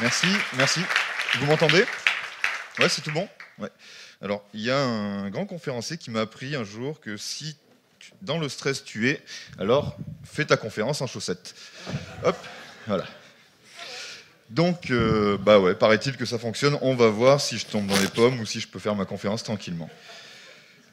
Merci, merci. Vous m'entendez Ouais, c'est tout bon Ouais. Alors, il y a un grand conférencier qui m'a appris un jour que si dans le stress tu es, alors fais ta conférence en chaussettes. Hop, voilà. Donc, euh, bah ouais, paraît-il que ça fonctionne. On va voir si je tombe dans les pommes ou si je peux faire ma conférence tranquillement.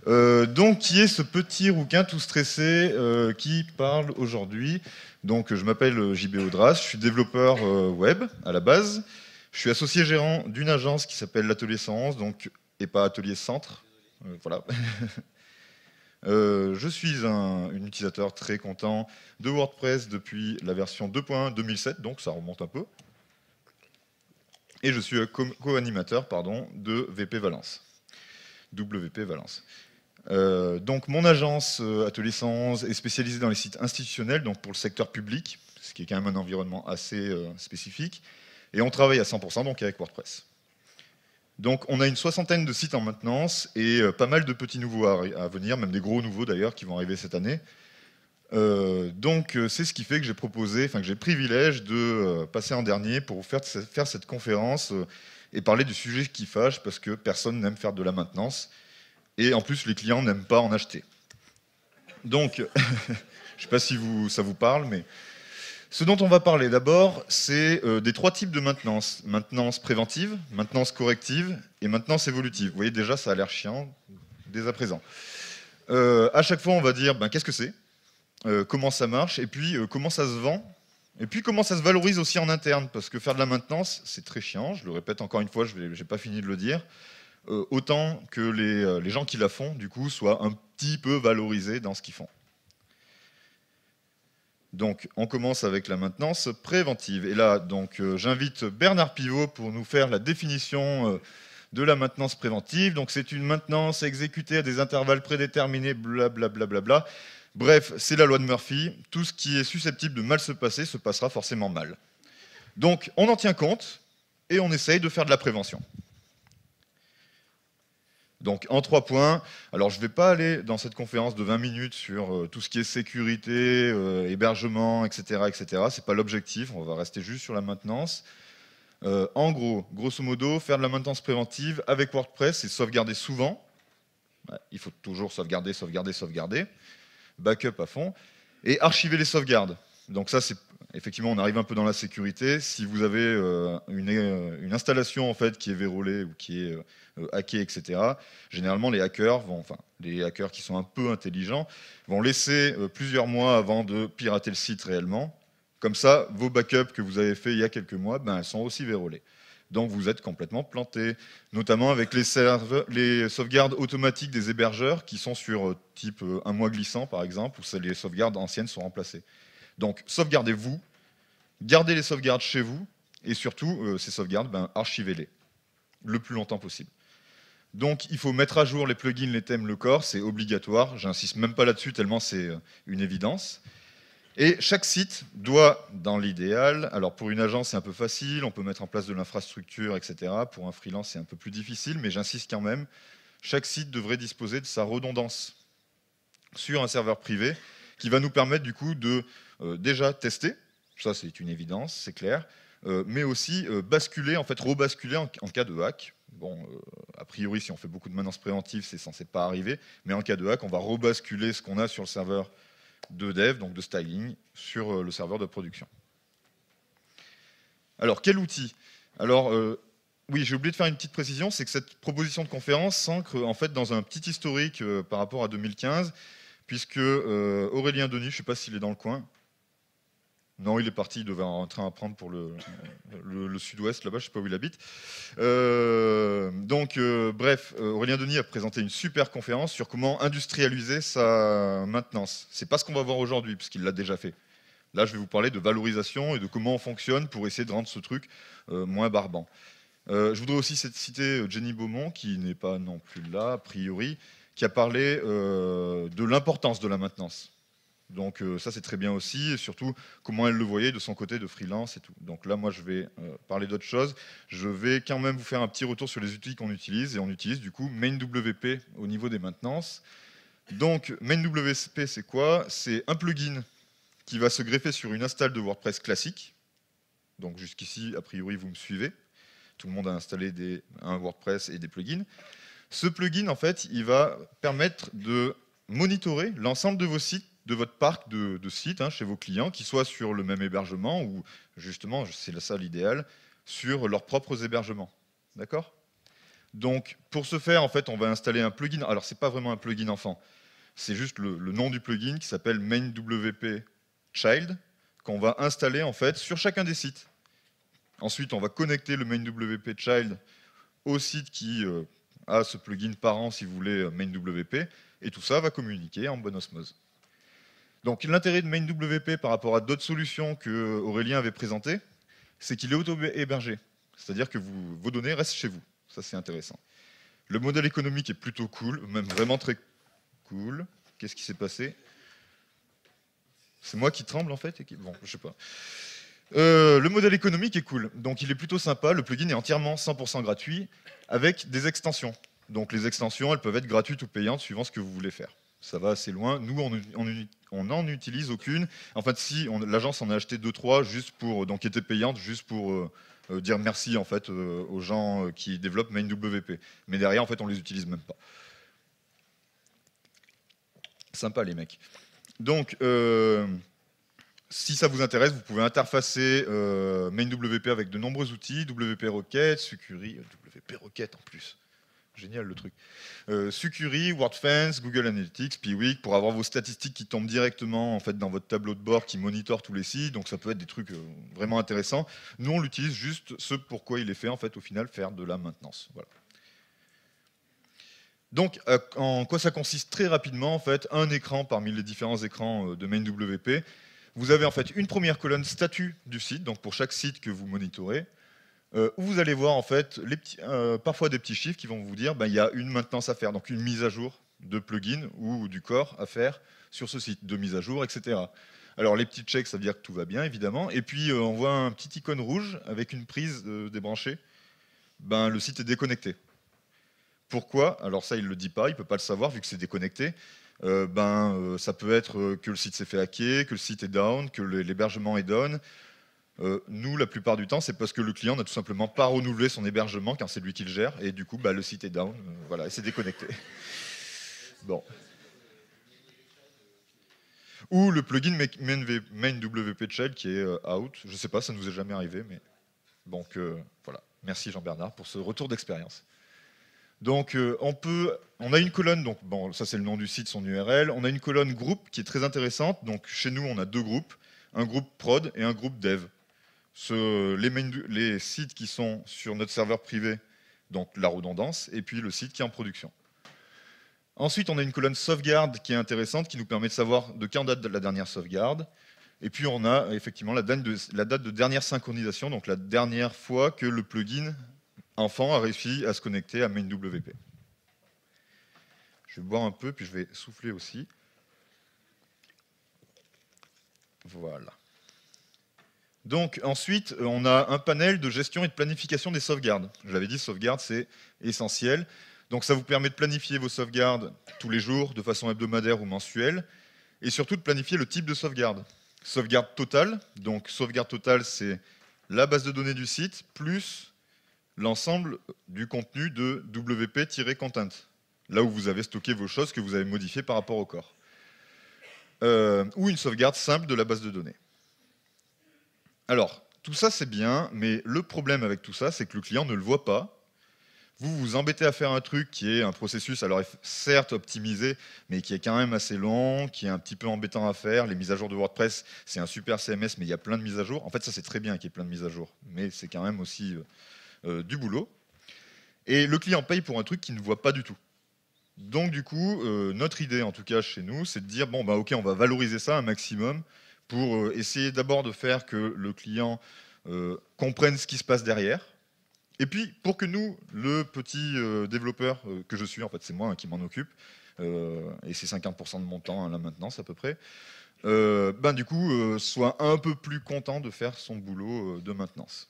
Euh, donc, qui est ce petit rouquin tout stressé euh, qui parle aujourd'hui Donc, je m'appelle JB Audras, je suis développeur web à la base. Je suis associé gérant d'une agence qui s'appelle l'Atelier donc, et pas Atelier Centre. voilà. Euh, je suis un, utilisateur très content de WordPress depuis la version 2.1 2007, donc ça remonte un peu. Et je suis euh, co-animateur de VP Valence, WP Valence. Euh, donc mon agence Atelier 111 est spécialisée dans les sites institutionnels, donc pour le secteur public, ce qui est quand même un environnement assez spécifique. Et on travaille à 100% donc avec WordPress. Donc on a une soixantaine de sites en maintenance et euh, pas mal de petits nouveaux à, venir, même des gros nouveaux d'ailleurs qui vont arriver cette année. Euh, donc euh, c'est ce qui fait que j'ai proposé, enfin que j'ai le privilège de passer en dernier pour faire, faire cette conférence et parler du sujet qui fâche parce que personne n'aime faire de la maintenance et en plus les clients n'aiment pas en acheter. Donc, je ne sais pas si vous, ça vous parle, mais ce dont on va parler d'abord, c'est euh, des trois types de maintenance. Maintenance préventive, maintenance corrective et maintenance évolutive. Vous voyez déjà, ça a l'air chiant dès à présent. Euh, à chaque fois, on va dire ben, qu'est-ce que c'est, euh, comment ça marche, et puis comment ça se vend, et puis comment ça se valorise aussi en interne, parce que faire de la maintenance, c'est très chiant, je le répète encore une fois, je n'ai pas fini de le dire, autant que les, les gens qui la font, du coup, soient un petit peu valorisés dans ce qu'ils font. Donc, on commence avec la maintenance préventive. Et là, donc, euh, j'invite Bernard Pivot pour nous faire la définition euh, de la maintenance préventive. Donc, c'est une maintenance exécutée à des intervalles prédéterminés, blablabla. Bla, bla, bla. Bref, c'est la loi de Murphy. Tout ce qui est susceptible de mal se passer se passera forcément mal. Donc, on en tient compte et on essaye de faire de la prévention. Donc en trois points, alors je ne vais pas aller dans cette conférence de 20 minutes sur euh, tout ce qui est sécurité, euh, hébergement, etc. Ce n'est pas l'objectif, on va rester juste sur la maintenance. Euh, en gros, grosso modo, faire de la maintenance préventive avec WordPress, et sauvegarder souvent. Il faut toujours sauvegarder, sauvegarder, sauvegarder. Backup à fond. Et archiver les sauvegardes. Donc ça, c'est effectivement, on arrive un peu dans la sécurité. Si vous avez euh, euh, une, installation en fait qui est verrouillée ou qui est euh, hackée, etc., généralement les hackers vont, enfin, les hackers qui sont un peu intelligents vont laisser plusieurs mois avant de pirater le site réellement. Comme ça, vos backups que vous avez fait il y a quelques mois, ben, elles sont aussi verrouillées. Donc vous êtes complètement planté, notamment avec les, les, sauvegardes automatiques des hébergeurs qui sont sur type un mois glissant par exemple, où les sauvegardes anciennes sont remplacées. Donc sauvegardez-vous, gardez les sauvegardes chez vous, et surtout, euh, ces sauvegardes, ben, archivez-les le plus longtemps possible. Donc il faut mettre à jour les plugins, les thèmes, le corps, c'est obligatoire, j'insiste même pas là-dessus tellement c'est euh, une évidence. Et chaque site doit, dans l'idéal, alors pour une agence c'est un peu facile, on peut mettre en place de l'infrastructure, etc. Pour un freelance c'est un peu plus difficile, mais j'insiste quand même, chaque site devrait disposer de sa redondance sur un serveur privé qui va nous permettre du coup de euh, déjà testé, ça c'est une évidence, c'est clair, euh, mais aussi euh, basculer, en fait rebasculer en, cas de hack. Bon, a priori, si on fait beaucoup de maintenance préventive, c'est censé pas arriver, mais en cas de hack, on va rebasculer ce qu'on a sur le serveur de dev, donc de styling, sur le serveur de production. Alors, quel outil Alors, oui, j'ai oublié de faire une petite précision, c'est que cette proposition de conférence s'ancre en fait dans un petit historique par rapport à 2015, puisque Aurélien Denis, je ne sais pas s'il est dans le coin, non, il est parti, il devait en train à prendre pour le, sud-ouest, là-bas, je ne sais pas où il habite. Euh, donc, euh, bref, euh, Aurélien Denis a présenté une super conférence sur comment industrialiser sa maintenance. C'est pas ce qu'on va voir aujourd'hui, puisqu'il l'a déjà fait. Là, je vais vous parler de valorisation et de comment on fonctionne pour essayer de rendre ce truc moins barbant. je voudrais aussi citer Jenny Beaumont, qui n'est pas non plus là, a priori, qui a parlé de l'importance de la maintenance. Donc euh, ça, c'est très bien aussi, et surtout comment elle le voyait de son côté de freelance et tout. Donc là, moi, je vais euh, parler d'autre chose. Je vais quand même vous faire un petit retour sur les outils qu'on utilise, et on utilise du coup MainWP au niveau des maintenances. Donc MainWP, c'est quoi C'est un plugin qui va se greffer sur une install de WordPress classique. Donc jusqu'ici, a priori, vous me suivez. Tout le monde a installé des, un WordPress et des plugins. Ce plugin, en fait, il va permettre de monitorer l'ensemble de vos sites de votre parc de, sites hein, chez vos clients, qui soient sur le même hébergement ou justement, c'est ça l'idéal, sur leurs propres hébergements. D'accord Donc, pour ce faire, en fait, on va installer un plugin. Alors, ce n'est pas vraiment un plugin enfant, c'est juste le, nom du plugin qui s'appelle MainWP Child, qu'on va installer en fait sur chacun des sites. Ensuite, on va connecter le MainWP Child au site qui euh, a ce plugin parent, si vous voulez, euh, MainWP, et tout ça va communiquer en bonne osmose. Donc l'intérêt de MainWP par rapport à d'autres solutions que euh, Aurélien avait présentées, c'est qu'il est auto-hébergé, c'est-à-dire que vos données restent chez vous. Ça, c'est intéressant. Le modèle économique est plutôt cool, même vraiment très cool. Qu'est-ce qui s'est passé C'est moi qui tremble en fait et Bon, je sais pas. Euh, le modèle économique est cool, donc il est plutôt sympa. Le plugin est entièrement 100% gratuit avec des extensions. Donc les extensions, elles peuvent être gratuites ou payantes suivant ce que vous voulez faire. Ça va assez loin. Nous, on, on, on n'en utilise aucune. En fait, si l'agence en a acheté deux trois juste pour euh, donc qui étaient juste pour euh, euh, dire merci en fait aux gens qui développent MainWP. Mais derrière, en fait, on les utilise même pas. Sympa les mecs. Donc si ça vous intéresse, vous pouvez interfacer MainWP avec de nombreux outils, WP Rocket, Sucuri, WP Rocket en plus. Génial le truc. Euh, Sucuri, WordFence, Google Analytics, Piwik pour avoir vos statistiques qui tombent directement en fait dans votre tableau de bord qui monitore tous les sites. Donc ça peut être des trucs euh, vraiment intéressants. Nous on l'utilise juste ce pourquoi il est fait en fait au final faire de la maintenance. Voilà. Donc, euh, en quoi ça consiste très rapidement En fait, un écran parmi les différents écrans de MainWP. Vous avez en fait une première colonne statut du site, donc pour chaque site que vous monitorez. Euh, où vous allez voir en fait euh, parfois des petits chiffres qui vont vous dire ben, il y a une maintenance à faire, donc une mise à jour de plugin ou du corps à faire sur ce site, de mise à jour, etc. Alors les petits checks, ça veut dire que tout va bien évidemment, et puis euh, on voit un petit icône rouge avec une prise débranchée, ben, le site est déconnecté. Pourquoi Alors ça, il ne le dit pas, il ne peut pas le savoir vu que c'est déconnecté. ben, ça peut être que le site s'est fait hacker, que le site est down, que l'hébergement est down, euh, nous, la plupart du temps, c'est parce que le client n'a tout simplement pas renouvelé son hébergement car c'est lui qui le gère et du coup, bah, le site est down, euh, voilà voilà, c'est déconnecté. bon. Ou le plugin MainWP Shell qui est euh, out. Je ne sais pas, ça ne nous est jamais arrivé, mais donc voilà. Merci Jean-Bernard pour ce retour d'expérience. Donc on peut, on a une colonne, donc bon, ça c'est le nom du site, son URL. On a une colonne groupe qui est très intéressante. Donc chez nous, on a deux groupes, un groupe prod et un groupe dev les, sites qui sont sur notre serveur privé, donc la redondance, et puis le site qui est en production. Ensuite, on a une colonne sauvegarde qui est intéressante, qui nous permet de savoir de quand date la dernière sauvegarde. Et puis, on a effectivement la date de, la date de dernière synchronisation, donc la dernière fois que le plugin enfant a réussi à se connecter à MainWP. Je vais boire un peu, puis je vais souffler aussi. Voilà. Donc ensuite, euh, on a un panel de gestion et de planification des sauvegardes. Je l'avais dit, sauvegarde, c'est essentiel. Donc ça vous permet de planifier vos sauvegardes tous les jours, de façon hebdomadaire ou mensuelle, et surtout de planifier le type de sauvegarde. Sauvegarde totale, donc sauvegarde totale, c'est la base de données du site, plus l'ensemble du contenu de WP-content, là où vous avez stocké vos choses que vous avez modifiées par rapport au corps. Euh, ou une sauvegarde simple de la base de données. Alors, tout ça c'est bien, mais le problème avec tout ça, c'est que le client ne le voit pas. Vous vous embêtez à faire un truc qui est un processus, alors certes optimisé, mais qui est quand même assez long, qui est un petit peu embêtant à faire. Les mises à jour de WordPress, c'est un super CMS, mais il y a plein de mises à jour. En fait, ça c'est très bien qu'il y ait plein de mises à jour, mais c'est quand même aussi euh, euh, du boulot. Et le client paye pour un truc qu'il ne voit pas du tout. Donc du coup, euh, notre idée, en tout cas chez nous, c'est de dire, bon, bah ok, on va valoriser ça un maximum, pour euh, essayer d'abord de faire que le client euh, comprenne ce qui se passe derrière. Et puis, pour que nous, le petit euh, développeur que je suis, en fait, c'est moi hein, qui m'en occupe, et c'est 50% de mon temps à hein, la maintenance à peu près, ben, du coup, soit un peu plus content de faire son boulot de maintenance.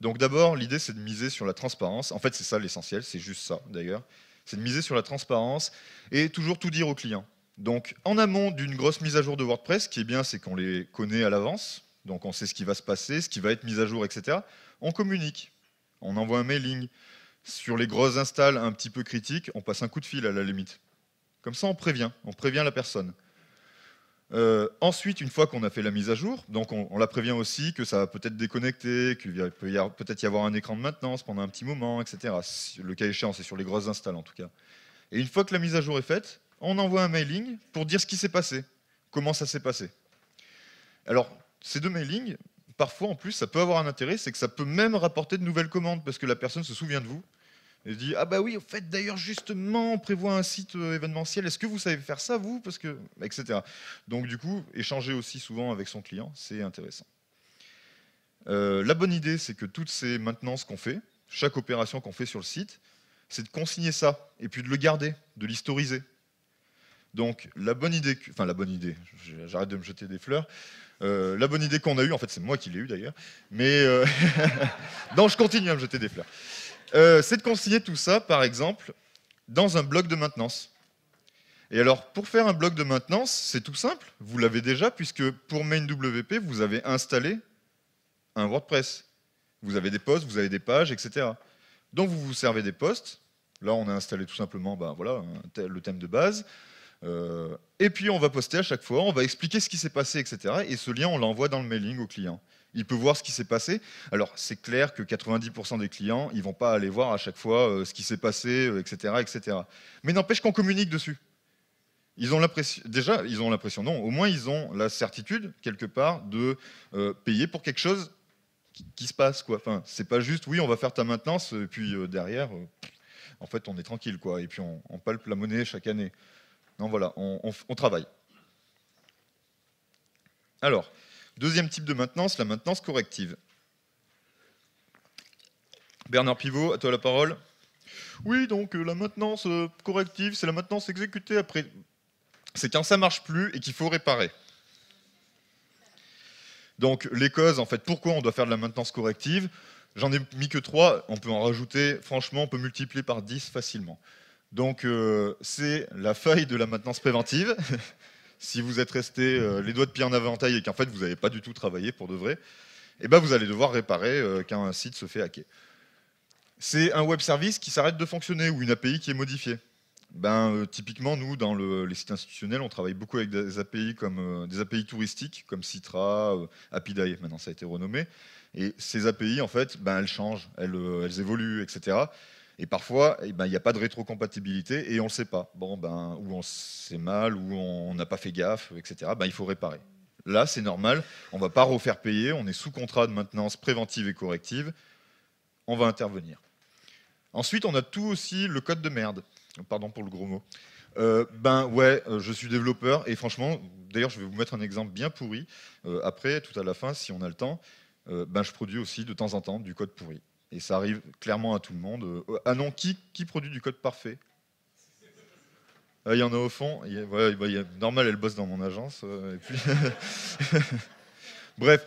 Donc d'abord, l'idée, c'est de miser sur la transparence. En fait, c'est ça l'essentiel, c'est juste ça, d'ailleurs. C'est de miser sur la transparence et toujours tout dire au client. Donc, en amont d'une grosse mise à jour de WordPress, ce qui est bien, c'est qu'on les connaît à l'avance. Donc, on sait ce qui va se passer, ce qui va être mis à jour, etc. On communique. On envoie un mailing. Sur les grosses installs un petit peu critiques, on passe un coup de fil à la limite. Comme ça, on prévient. On prévient la personne. Euh, ensuite, une fois qu'on a fait la mise à jour, donc on, la prévient aussi que ça va peut-être déconnecter, qu'il peut peut-être y avoir un écran de maintenance pendant un petit moment, etc. Le cas échéant, c'est sur les grosses installs en tout cas. Et une fois que la mise à jour est faite, on envoie un mailing pour dire ce qui s'est passé, comment ça s'est passé. Alors, ces deux mailings, parfois en plus, ça peut avoir un intérêt, c'est que ça peut même rapporter de nouvelles commandes, parce que la personne se souvient de vous, et dit Ah bah oui, au fait, d'ailleurs, justement, on prévoit un site euh, événementiel. Est-ce que vous savez faire ça, vous Parce que. etc. Donc, du coup, échanger aussi souvent avec son client, c'est intéressant. Euh, la bonne idée, c'est que toutes ces maintenances qu'on fait, chaque opération qu'on fait sur le site, c'est de consigner ça et puis de le garder, de l'historiser. Donc la bonne idée, enfin la bonne idée, j'arrête de me jeter des fleurs. Euh, la bonne idée qu'on a eue, en fait c'est moi qui l'ai eue d'ailleurs, mais euh, je continue à me jeter des fleurs. Euh, c'est de consigner tout ça par exemple dans un bloc de maintenance. Et alors pour faire un bloc de maintenance, c'est tout simple, vous l'avez déjà puisque pour WP, vous avez installé un WordPress. Vous avez des posts, vous avez des pages, etc. Donc vous vous servez des posts. Là on a installé tout simplement bah, voilà, le thème de base. Euh, et puis on va poster à chaque fois, on va expliquer ce qui s'est passé, etc. Et ce lien, on l'envoie dans le mailing au client. Il peut voir ce qui s'est passé. Alors c'est clair que 90% des clients, ils vont pas aller voir à chaque fois euh, ce qui s'est passé, etc., euh, etc. Mais n'empêche qu'on communique dessus. Ils ont déjà, ils ont l'impression, non, au moins ils ont la certitude, quelque part, de payer pour quelque chose qui, se passe. Quoi. Enfin, c'est pas juste, oui, on va faire ta maintenance, et puis derrière, en fait, on est tranquille, quoi. et puis on, on palpe la monnaie chaque année. Non, voilà, on, travaille. Alors, deuxième type de maintenance, la maintenance corrective. Bernard Pivot, à toi la parole. Oui, donc euh, la maintenance euh, corrective, c'est la maintenance exécutée après. C'est quand ça marche plus et qu'il faut réparer. Donc les causes, en fait, pourquoi on doit faire de la maintenance corrective J'en ai mis que trois, on peut en rajouter, franchement, on peut multiplier par 10 facilement. Donc euh, c'est la faille de la maintenance préventive. si vous êtes resté euh, les doigts de pied en avant et qu'en fait vous n'avez pas du tout travaillé pour de vrai, eh ben, vous allez devoir réparer euh, quand un site se fait hacker. C'est un web service qui s'arrête de fonctionner ou une API qui est modifiée. Ben, typiquement, nous, dans les sites institutionnels, on travaille beaucoup avec des API, comme, des API touristiques, comme Citra, Apidae, maintenant ça a été renommé. Et ces API, en fait, ben, elles changent, elles évoluent, etc. Et parfois, eh ben, il n'y a pas de rétrocompatibilité et on ne sait pas. Bon, ben, ou on sait mal, ou on n'a pas fait gaffe, etc. Ben, il faut réparer. Là, c'est normal. On ne va pas refaire payer. On est sous contrat de maintenance préventive et corrective. On va intervenir. Ensuite, on a tout aussi le code de merde. Pardon pour le gros mot. Euh, ben ouais, euh, je suis développeur et franchement, d'ailleurs, je vais vous mettre un exemple bien pourri. Euh, après, tout à la fin, si on a le temps, ben, je produis aussi de temps en temps du code pourri. Et ça arrive clairement à tout le monde. Euh, ah non, qui, produit du code parfait euh, Il y en a au fond. Bah, normal, elle bosse dans mon agence. Euh, et puis Bref,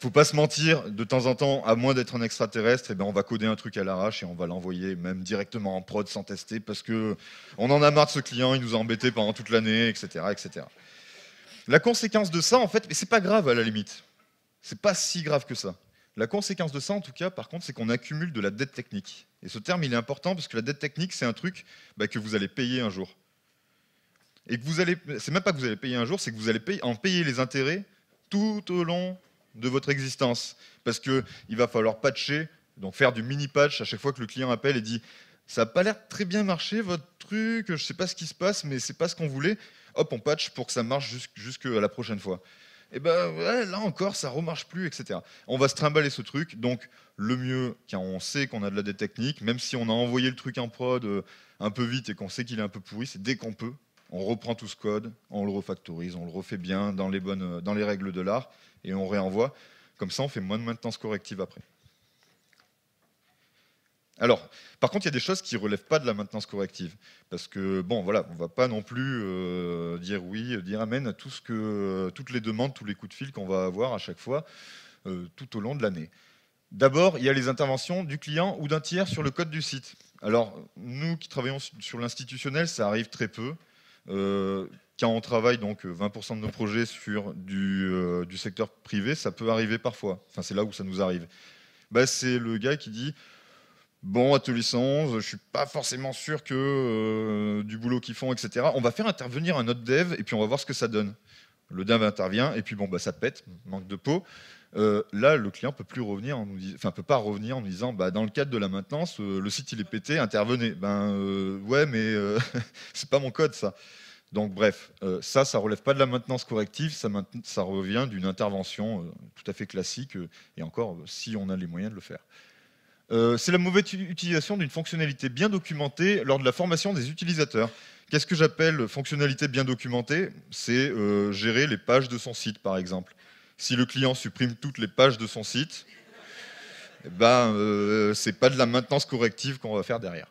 faut pas se mentir. De temps en temps, à moins d'être un extraterrestre, eh ben, on va coder un truc à l'arrache et on va l'envoyer même directement en prod sans tester parce que on en a marre de ce client, il nous a embêtés pendant toute l'année, etc., etc. La conséquence de ça, en fait, mais c'est pas grave à la limite. C'est pas si grave que ça. La conséquence de ça, en tout cas, par contre, c'est qu'on accumule de la dette technique. Et ce terme, il est important parce que la dette technique, c'est un truc bah, que vous allez payer un jour. Et que vous allez, c'est même pas que vous allez payer un jour, c'est que vous allez en payer les intérêts tout au long de votre existence. Parce qu'il va falloir patcher, donc faire du mini-patch à chaque fois que le client appelle et dit Ça n'a pas l'air très bien marché votre truc, je ne sais pas ce qui se passe, mais c'est pas ce qu'on voulait. Hop, on patch pour que ça marche jusqu'à la prochaine fois et eh ben là encore, ça remarche plus, etc. On va se trimballer ce truc. Donc, le mieux, car on sait qu'on a de la dette même si on a envoyé le truc en prod euh, un peu vite et qu'on sait qu'il est un peu pourri, c'est dès qu'on peut, on reprend tout ce code, on le refactorise, on le refait bien dans les, bonnes, euh, dans les règles de l'art et on réenvoie. Comme ça, on fait moins de maintenance corrective après. Alors, par contre, il y a des choses qui ne relèvent pas de la maintenance corrective. Parce que, bon, voilà, on ne va pas non plus euh, dire oui, dire amen à tout ce que, toutes les demandes, tous les coups de fil qu'on va avoir à chaque fois euh, tout au long de l'année. D'abord, il y a les interventions du client ou d'un tiers sur le code du site. Alors, nous qui travaillons sur l'institutionnel, ça arrive très peu. Euh, quand on travaille donc 20% de nos projets sur du, secteur privé, ça peut arriver parfois. c'est là où ça nous arrive. Bah, c'est le gars qui dit bon, à tous les sens, je suis pas forcément sûr que euh, du boulot qu'ils font, etc. On va faire intervenir un autre dev et puis on va voir ce que ça donne. Le dev intervient et puis bon, bah, ça pète, manque de peau. Euh, là, le client peut plus revenir, en nous peut pas revenir en nous disant, bah, dans le cadre de la maintenance, euh, le site il est pété, intervenez. Ben ouais, mais c'est pas mon code ça. Donc bref, ça, ça relève pas de la maintenance corrective, ça, ça revient d'une intervention tout à fait classique, et encore si on a les moyens de le faire. Euh, c'est la mauvaise utilisation d'une fonctionnalité bien documentée lors de la formation des utilisateurs. Qu'est-ce que j'appelle fonctionnalité bien documentée C'est euh, gérer les pages de son site, par exemple. Si le client supprime toutes les pages de son site, eh ben, euh, ce n'est pas de la maintenance corrective qu'on va faire derrière.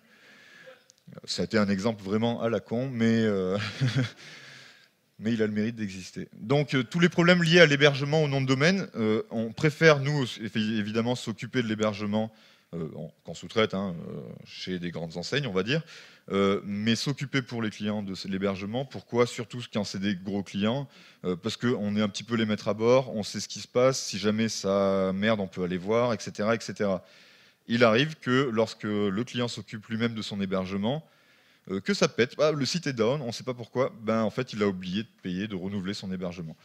Ça a été un exemple vraiment à la con, mais, mais il a le mérite d'exister. Donc tous les problèmes liés à l'hébergement au nom de domaine, on préfère, nous, évidemment, s'occuper de l'hébergement euh, qu'on sous-traite, hein, euh, chez des grandes enseignes, on va dire, euh, mais s'occuper pour les clients de l'hébergement. Pourquoi Surtout quand c'est des gros clients, parce qu'on est un petit peu les mettre à bord, on sait ce qui se passe, si jamais ça merde, on peut aller voir, etc. etc. Il arrive que lorsque le client s'occupe lui-même de son hébergement, que ça pète, bah, le site est down, on ne sait pas pourquoi, ben, en fait il a oublié de payer, de renouveler son hébergement.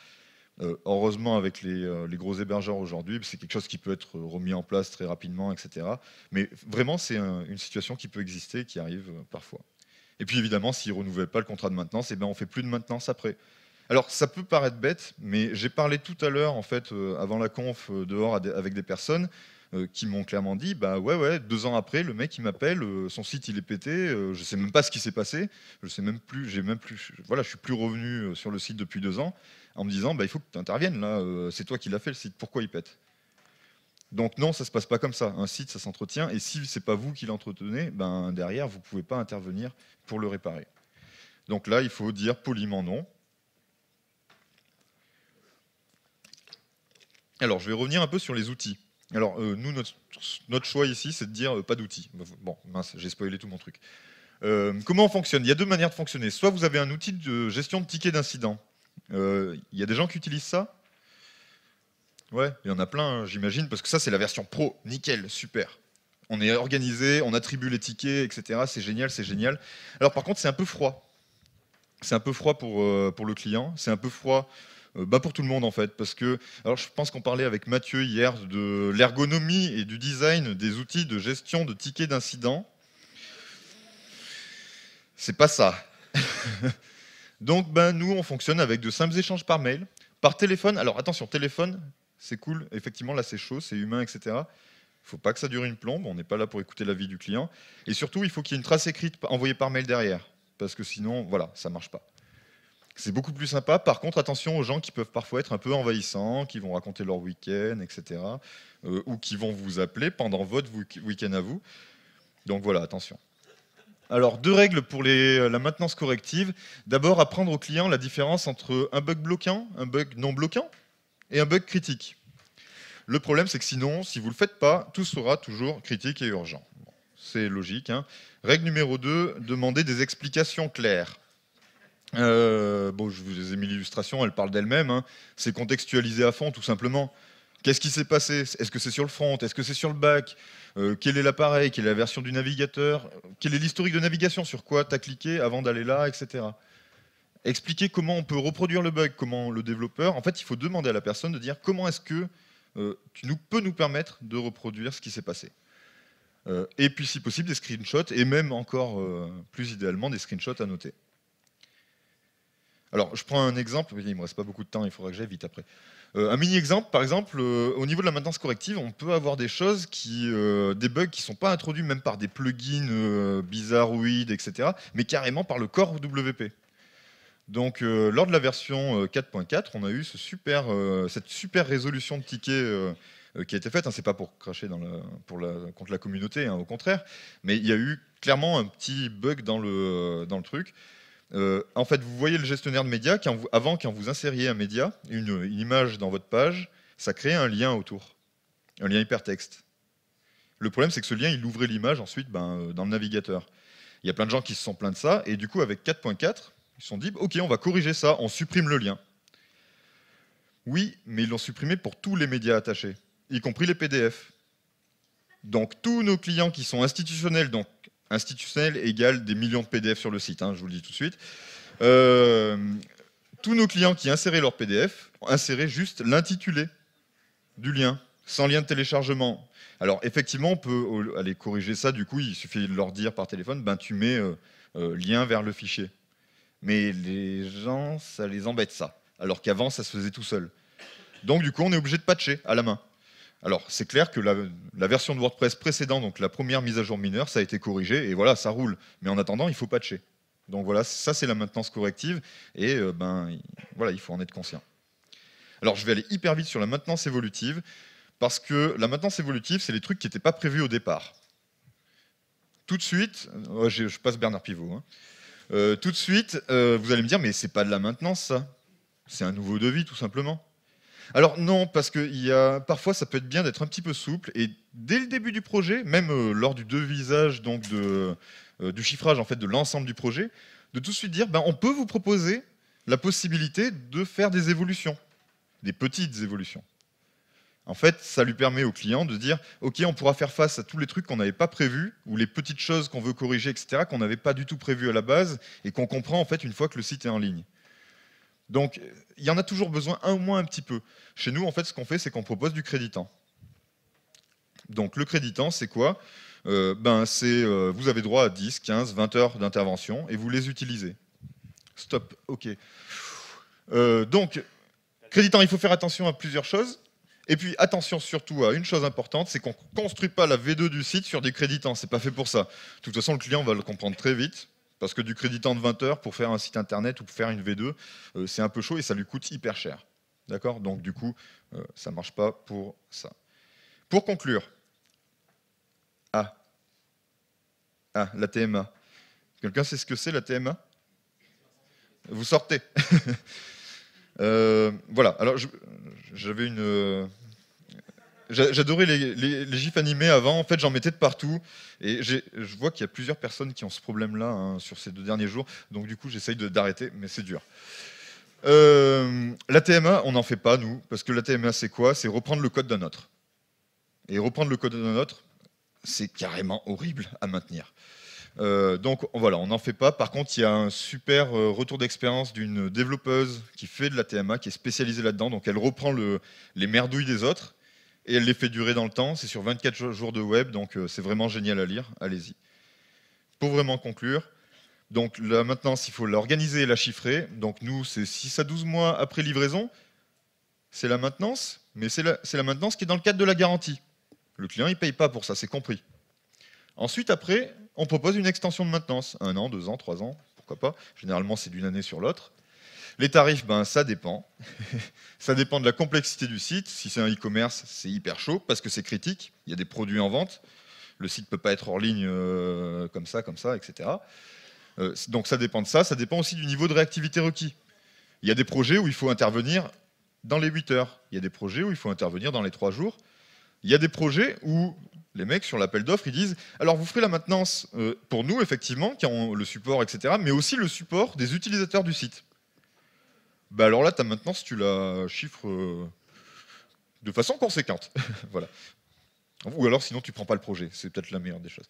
Euh, heureusement, avec euh, les, gros hébergeurs aujourd'hui, c'est quelque chose qui peut être euh, remis en place très rapidement, etc. Mais vraiment, c'est une situation qui peut exister qui arrive parfois. Et puis évidemment, s'ils ne renouvellent pas le contrat de maintenance, eh ben, on ne fait plus de maintenance après. Alors, ça peut paraître bête, mais j'ai parlé tout à l'heure, en fait, avant la conf, dehors avec des personnes qui m'ont clairement dit bah ouais ouais deux ans après le mec il m'appelle son site il est pété je sais même pas ce qui s'est passé je sais même plus j'ai même plus voilà je suis plus revenu sur le site depuis deux ans en me disant bah, il faut que tu interviennes là, euh, c'est toi qui l'as fait le site, pourquoi il pète donc non, ça se passe pas comme ça. Un site, ça s'entretient, et si c'est pas vous qui l'entretenez, ben derrière, vous ne pouvez pas intervenir pour le réparer. Donc là, il faut dire poliment non. Alors, je vais revenir un peu sur les outils. Alors, euh, nous, notre, choix ici, c'est de dire euh, pas d'outils. Bon, mince, j'ai spoilé tout mon truc. comment on fonctionne Il y a deux manières de fonctionner. Soit vous avez un outil de gestion de tickets d'incident. Il euh, y a des gens qui utilisent ça Ouais, il y en a plein, hein, j'imagine, parce que ça, c'est la version pro. Nickel, super. On est organisé, on attribue les tickets, etc. C'est génial, c'est génial. Alors, par contre, c'est un peu froid. C'est un peu froid pour, euh, pour le client, c'est un peu froid euh, bah, pour tout le monde, en fait. Parce que, alors, je pense qu'on parlait avec Mathieu hier de l'ergonomie et du design des outils de gestion de tickets d'incident. C'est pas ça. Donc, ben, nous, on fonctionne avec de simples échanges par mail, par téléphone. Alors, attention, téléphone, c'est cool. Effectivement, là, c'est chaud, c'est humain, etc. Il ne faut pas que ça dure une plombe. On n'est pas là pour écouter la vie du client. Et surtout, il faut qu'il y ait une trace écrite envoyée par mail derrière. Parce que sinon, voilà, ça ne marche pas. C'est beaucoup plus sympa. Par contre, attention aux gens qui peuvent parfois être un peu envahissants, qui vont raconter leur week-end, etc. Euh, ou qui vont vous appeler pendant votre week-end à vous. Donc voilà, attention. Alors, deux règles pour euh, la maintenance corrective. D'abord, apprendre au client la différence entre un bug bloquant, un bug non bloquant et un bug critique. Le problème, c'est que sinon, si vous ne le faites pas, tout sera toujours critique et urgent. c'est logique. Hein. Règle numéro 2, demander des explications claires. Euh, bon, je vous ai mis l'illustration, elle parle d'elle-même. Hein. C'est contextualisé à fond, tout simplement. Qu'est-ce qui s'est passé Est-ce que c'est sur le front Est-ce que c'est sur le back euh, quel est l'appareil, quelle est la version du navigateur, quel est l'historique de navigation, sur quoi tu as cliqué avant d'aller là, etc. Expliquer comment on peut reproduire le bug, comment le développeur. En fait, il faut demander à la personne de dire comment est-ce que euh, tu nous, peux nous permettre de reproduire ce qui s'est passé. Euh, et puis, si possible, des screenshots et même encore plus idéalement des screenshots à noter. Alors, je prends un exemple, il me reste pas beaucoup de temps, il faudra que j'aille vite après. Euh, un mini-exemple, par exemple, euh, au niveau de la maintenance corrective, on peut avoir des choses qui, euh, des bugs qui ne sont pas introduits même par des plugins bizarroïdes, etc., mais carrément par le core WP. Donc, lors de la version 4.4, on a eu cette super résolution de ticket qui a été faite. Hein, c'est pas pour cracher contre la communauté, hein, au contraire, mais il y a eu clairement un petit bug dans le truc. Euh, en fait, vous voyez le gestionnaire de médias, qui, avant, quand vous insériez un média, une, image dans votre page, ça crée un lien autour, un lien hypertexte. Le problème, c'est que ce lien, il ouvrait l'image ensuite ben, euh, dans le navigateur. Il y a plein de gens qui se sont plaints de ça, et du coup, avec 4.4, ils se sont dit, OK, on va corriger ça, on supprime le lien. Oui, mais ils l'ont supprimé pour tous les médias attachés, y compris les PDF. Donc tous nos clients qui sont institutionnels, donc institutionnel égale des millions de PDF sur le site, hein, je vous le dis tout de suite. Euh, tous nos clients qui inséraient leur PDF inséraient juste l'intitulé du lien, sans lien de téléchargement. Alors effectivement, on peut euh, aller corriger ça, du coup, il suffit de leur dire par téléphone, ben, tu mets euh, lien vers le fichier. Mais les gens, ça les embête ça, alors qu'avant, ça se faisait tout seul. Donc du coup, on est obligé de patcher à la main. Alors, c'est clair que la, version de WordPress précédente, donc la première mise à jour mineure, ça a été corrigé et voilà, ça roule. Mais en attendant, il faut patcher. Donc voilà, ça c'est la maintenance corrective et euh, ben voilà, il faut en être conscient. Alors, je vais aller hyper vite sur la maintenance évolutive parce que la maintenance évolutive, c'est les trucs qui n'étaient pas prévus au départ. Tout de suite, euh, je, passe Bernard Pivot. Hein. Euh, tout de suite, vous allez me dire, mais c'est pas de la maintenance ça, c'est un nouveau devis tout simplement. Alors non, parce que parfois ça peut être bien d'être un petit peu souple et dès le début du projet, même euh, lors du devisage euh, du chiffrage en fait de l'ensemble du projet, de tout de suite dire ben, on peut vous proposer la possibilité de faire des évolutions, des petites évolutions. En fait, ça lui permet au client de dire ok, on pourra faire face à tous les trucs qu'on n'avait pas prévus ou les petites choses qu'on veut corriger, etc., qu'on n'avait pas du tout prévues à la base et qu'on comprend en fait une fois que le site est en ligne. Donc, il y en a toujours besoin un ou moins un petit peu. Chez nous, en fait, ce qu'on fait, c'est qu'on propose du créditant. Donc, le créditant, c'est quoi euh, ben, c'est, euh, Vous avez droit à 10, 15, 20 heures d'intervention et vous les utilisez. Stop, OK. Euh, donc, créditant, il faut faire attention à plusieurs choses. Et puis attention surtout à une chose importante, c'est qu'on ne construit pas la V2 du site sur des créditants, Ce n'est pas fait pour ça. De toute façon, le client va le comprendre très vite. Parce que du créditant de 20 heures pour faire un site internet ou pour faire une V2, euh, c'est un peu chaud et ça lui coûte hyper cher. D'accord Donc du coup, euh, ça ne marche pas pour ça. Pour conclure, ah, ah la TMA. Quelqu'un sait ce que c'est la TMA Vous sortez. Euh, voilà, alors j'avais une J'adorais les, gifs animés avant, en fait j'en mettais de partout. Et je vois qu'il y a plusieurs personnes qui ont ce problème-là hein, sur ces deux derniers jours, donc du coup j'essaye d'arrêter, mais c'est dur. Euh, la TMA, on n'en fait pas nous, parce que la TMA c'est quoi C'est reprendre le code d'un autre. Et reprendre le code d'un autre, c'est carrément horrible à maintenir. Euh, donc voilà, on n'en fait pas. Par contre, il y a un super euh, retour d'expérience d'une développeuse qui fait de la TMA, qui est spécialisée là-dedans. Donc elle reprend le, les merdouilles des autres et elle les fait durer dans le temps. C'est sur 24 jours de web, donc euh, c'est vraiment génial à lire. Allez-y. Pour vraiment conclure, donc la maintenance, il faut l'organiser et la chiffrer. Donc nous, c'est 6 à 12 mois après livraison. C'est la maintenance, mais c'est la, la, maintenance qui est dans le cadre de la garantie. Le client, il ne paye pas pour ça, c'est compris. Ensuite, après, on propose une extension de maintenance. Un an, deux ans, trois ans, pourquoi pas. Généralement, c'est d'une année sur l'autre. Les tarifs, ben, ça dépend. ça dépend de la complexité du site. Si c'est un e-commerce, c'est hyper chaud parce que c'est critique. Il y a des produits en vente. Le site ne peut pas être hors ligne euh, comme ça, comme ça, etc. Euh, donc ça dépend de ça. Ça dépend aussi du niveau de réactivité requis. Il y a des projets où il faut intervenir dans les 8 heures. Il y a des projets où il faut intervenir dans les 3 jours. Il y a des projets où les mecs sur l'appel d'offres, ils disent alors vous ferez la maintenance euh, pour nous effectivement qui ont le support etc, mais aussi le support des utilisateurs du site. Bah alors là, maintenant si tu la chiffres euh, de façon conséquente. voilà. Ou alors sinon tu prends pas le projet, c'est peut-être la meilleure des choses.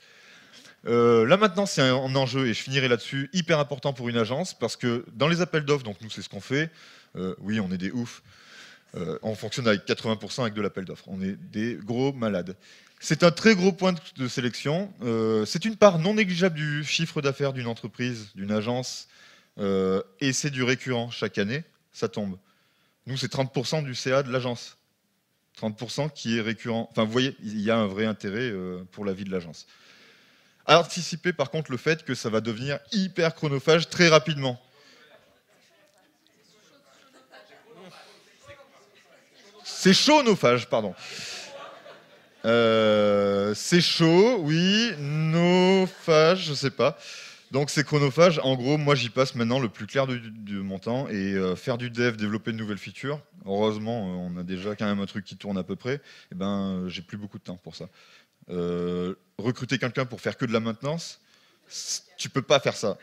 Euh, là maintenant c'est un, enjeu et je finirai là-dessus, hyper important pour une agence parce que dans les appels d'offres, donc nous c'est ce qu'on fait, euh, oui on est des oufs, on fonctionne avec 80% avec de l'appel d'offres, on est des gros malades. C'est un très gros point de sélection, c'est une part non négligeable du chiffre d'affaires d'une entreprise, d'une agence, euh, et c'est du récurrent chaque année, ça tombe. Nous, c'est 30% du CA de l'agence. 30% qui est récurrent. Enfin, vous voyez, il y a un vrai intérêt euh, pour la vie de l'agence. anticiper par contre le fait que ça va devenir hyper chronophage très rapidement. C'est chaud, chronophage, pardon. Euh, c'est chaud, oui, nophage, je sais pas. Donc c'est chronophage. En gros, moi j'y passe maintenant le plus clair de, mon temps et euh, faire du dev, développer de nouvelles features. Heureusement, euh, on a déjà quand même un truc qui tourne à peu près. Et eh ben, j'ai plus beaucoup de temps pour ça. Euh, recruter quelqu'un pour faire que de la maintenance, tu peux pas faire ça.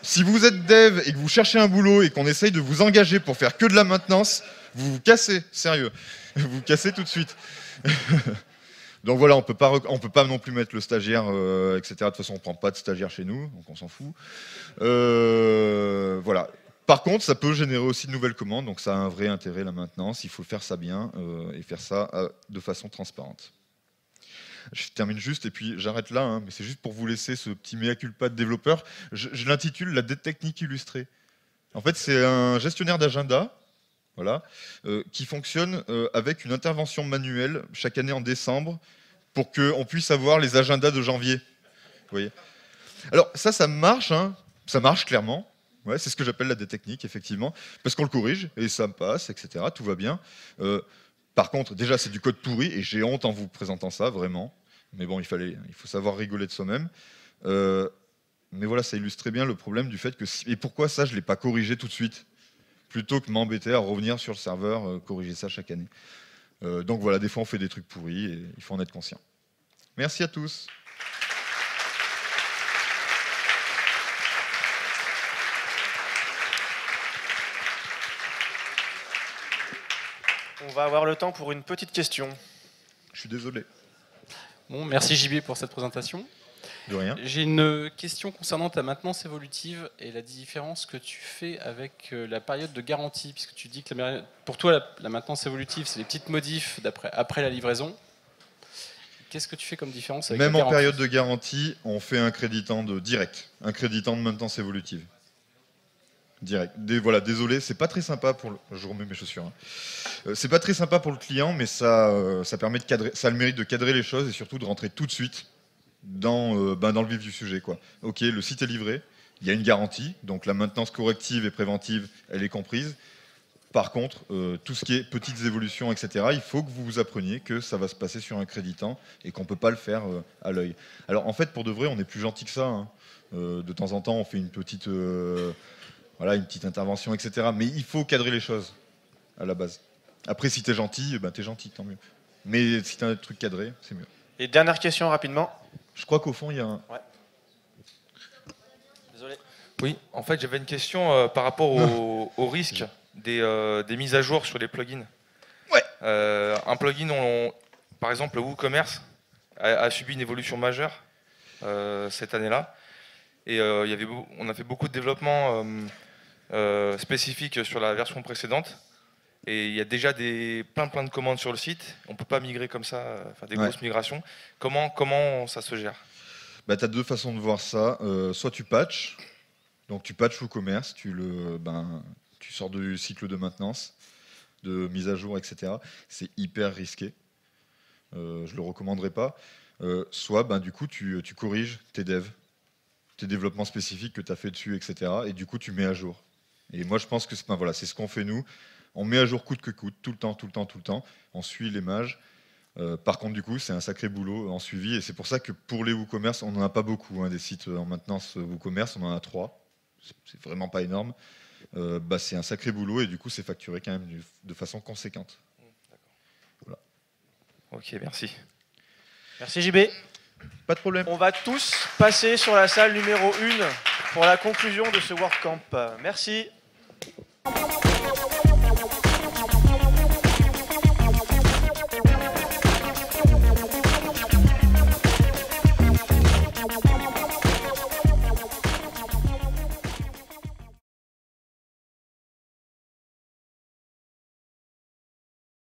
Si vous êtes dev et que vous cherchez un boulot et qu'on essaye de vous engager pour faire que de la maintenance, vous vous cassez, sérieux. Vous vous cassez tout de suite. Donc voilà, on peut pas, on peut pas non plus mettre le stagiaire, euh, etc. De toute façon, on prend pas de stagiaire chez nous, donc on s'en fout. Euh, voilà. Par contre, ça peut générer aussi de nouvelles commandes, donc ça a un vrai intérêt la maintenance. Il faut faire ça bien euh, et faire ça de façon transparente. Je termine juste et puis j'arrête là, hein, mais c'est juste pour vous laisser ce petit mea culpa de développeur. Je, l'intitule la technique illustrée. En fait, c'est un gestionnaire d'agenda voilà, euh, qui fonctionne euh, avec une intervention manuelle chaque année en décembre pour qu'on puisse avoir les agendas de janvier. voyez Alors ça, ça marche, hein. ça marche clairement. Ouais, c'est ce que j'appelle la détechnique, effectivement, parce qu'on le corrige et ça passe, etc. Tout va bien. Euh, par contre, déjà, c'est du code pourri et j'ai honte en vous présentant ça, vraiment. Mais bon, il fallait, il faut savoir rigoler de soi-même. mais voilà, ça illustrait bien le problème du fait que. et pourquoi ça, je ne l'ai pas corrigé tout de suite plutôt que m'embêter à revenir sur le serveur, euh, corriger ça chaque année. Euh, donc voilà, des fois on fait des trucs pourris et il faut en être conscient. Merci à tous. On va avoir le temps pour une petite question. Je suis désolé. Bon, merci JB pour cette présentation. J'ai une question concernant ta maintenance évolutive et la différence que tu fais avec euh, la période de garantie, puisque tu dis que pour toi, la, maintenance évolutive, c'est les petites modifs d'après, après la livraison. Qu'est-ce que tu fais comme différence avec Même en période de garantie, on fait un créditant de direct, un créditant de maintenance évolutive. Direct. voilà, désolé, c'est pas très sympa pour. Je remets mes chaussures. Hein. Euh, c'est pas très sympa pour le client, mais ça, euh, ça permet de cadrer, ça le mérite de cadrer les choses et surtout de rentrer tout de suite dans, euh, ben, dans le vif du sujet. Quoi. Ok, le site est livré, il y a une garantie, donc la maintenance corrective et préventive, elle est comprise. Par contre, euh, tout ce qui est petites évolutions, etc., il faut que vous vous appreniez que ça va se passer sur un créditant et qu'on ne peut pas le faire euh, à l'œil. Alors en fait, pour de vrai, on est plus gentil que ça. Hein. de temps en temps, on fait une petite, voilà, une petite intervention, etc. Mais il faut cadrer les choses à la base. Après, si tu es gentil, eh ben, tu es gentil, tant mieux. Mais si tu un truc cadré, c'est mieux. Et dernière question rapidement. Je crois qu'au fond, il y a un. Oui, en fait, j'avais une question euh, par rapport au, risque euh, des, mises à jour sur les plugins. Ouais. Euh, un plugin, par exemple, WooCommerce a, subi une évolution majeure cette année-là. Et on a fait beaucoup de développements spécifique sur la version précédente. Et il y a déjà des, plein plein de commandes sur le site. On ne peut pas migrer comme ça, euh, enfin, des grosses migrations. Comment, comment ça se gère bah, Tu as deux façons de voir ça. Euh, soit tu patches, donc tu patches WooCommerce, tu, le, ben, tu sors du cycle de maintenance, de mise à jour, etc. C'est hyper risqué. Euh, je ne le recommanderais pas. soit ben, du coup tu, tu, corriges tes devs, tes développements spécifiques que tu as fait dessus, etc. Et du coup tu mets à jour. Et moi je pense que ben, voilà, c'est ce qu'on fait nous. On met à jour coûte que coûte, tout le temps, tout le temps, tout le temps. On suit les mages. Euh, par contre, du coup, c'est un sacré boulot en suivi. Et c'est pour ça que pour les WooCommerce, on n'en a pas beaucoup. Hein, des sites en maintenance WooCommerce, on en a trois. C'est vraiment pas énorme. Euh, bah, c'est un sacré boulot et du coup, c'est facturé quand même de façon conséquente. Mmh, ok, merci. Merci JB. Pas de problème. On va tous passer sur la salle numéro 1 pour la conclusion de ce WordCamp. Merci.